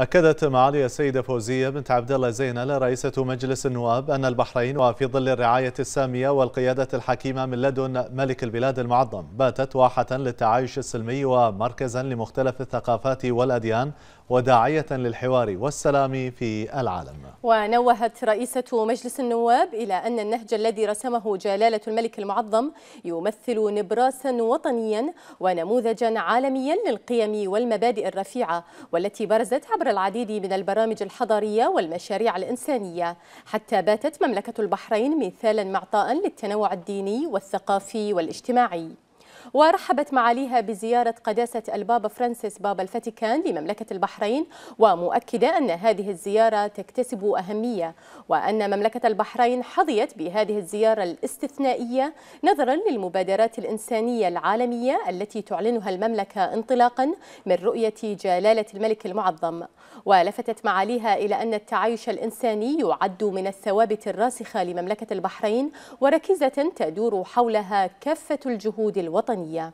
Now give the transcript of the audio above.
أكدت معالي السيدة فوزية بنت عبد الله زينل رئيسة مجلس النواب أن البحرين وفي ظل الرعاية السامية والقيادة الحكيمة من لدن ملك البلاد المعظم باتت واحة للتعايش السلمي ومركزا لمختلف الثقافات والأديان وداعية للحوار والسلام في العالم ونوهت رئيسة مجلس النواب إلى أن النهج الذي رسمه جلالة الملك المعظم يمثل نبراسا وطنيا ونموذجا عالميا للقيم والمبادئ الرفيعة والتي برزت عبر العديد من البرامج الحضارية والمشاريع الإنسانية حتى باتت مملكة البحرين مثالا معطاء للتنوع الديني والثقافي والاجتماعي ورحبت معاليها بزيارة قداسة البابا فرانسيس بابا الفاتيكان لمملكة البحرين ومؤكدة أن هذه الزيارة تكتسب أهمية وأن مملكة البحرين حظيت بهذه الزيارة الاستثنائية نظرا للمبادرات الإنسانية العالمية التي تعلنها المملكة انطلاقا من رؤية جلالة الملك المعظم ولفتت معاليها إلى أن التعايش الإنساني يعد من الثوابت الراسخة لمملكة البحرين وركيزة تدور حولها كافة الجهود الوطنية الوطنية